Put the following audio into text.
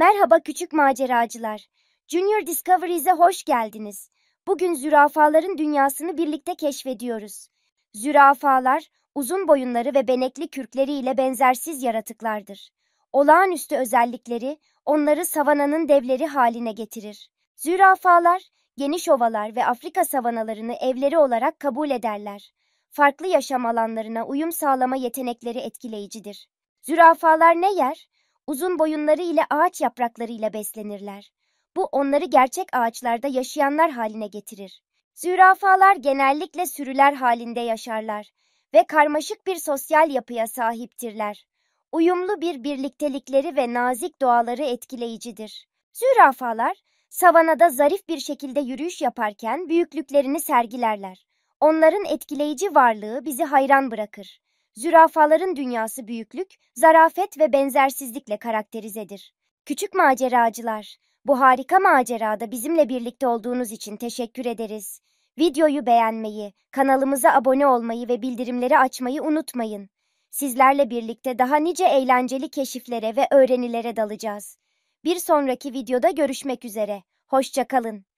Merhaba küçük maceracılar. Junior Discoveries'e hoş geldiniz. Bugün zürafaların dünyasını birlikte keşfediyoruz. Zürafalar, uzun boyunları ve benekli kürkleriyle benzersiz yaratıklardır. Olağanüstü özellikleri onları savananın devleri haline getirir. Zürafalar, geniş ovalar ve Afrika savanalarını evleri olarak kabul ederler. Farklı yaşam alanlarına uyum sağlama yetenekleri etkileyicidir. Zürafalar ne yer? Uzun boyunları ile ağaç yapraklarıyla beslenirler. Bu onları gerçek ağaçlarda yaşayanlar haline getirir. Zürafalar genellikle sürüler halinde yaşarlar ve karmaşık bir sosyal yapıya sahiptirler. Uyumlu bir birliktelikleri ve nazik doğaları etkileyicidir. Zürafalar savanada zarif bir şekilde yürüyüş yaparken büyüklüklerini sergilerler. Onların etkileyici varlığı bizi hayran bırakır zürafaların dünyası büyüklük, zarafet ve benzersizlikle karakterizedir. Küçük maceracılar, bu harika macerada bizimle birlikte olduğunuz için teşekkür ederiz. Videoyu beğenmeyi, kanalımıza abone olmayı ve bildirimleri açmayı unutmayın. Sizlerle birlikte daha nice eğlenceli keşiflere ve öğrenilere dalacağız. Bir sonraki videoda görüşmek üzere. Hoşçakalın.